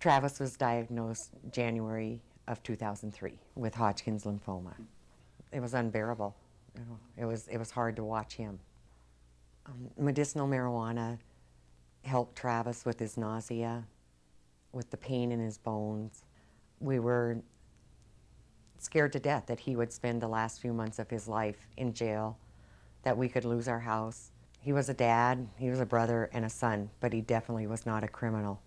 Travis was diagnosed January of 2003 with Hodgkin's lymphoma. It was unbearable. It was, it was hard to watch him. Um, medicinal marijuana helped Travis with his nausea, with the pain in his bones. We were scared to death that he would spend the last few months of his life in jail, that we could lose our house. He was a dad, he was a brother, and a son, but he definitely was not a criminal.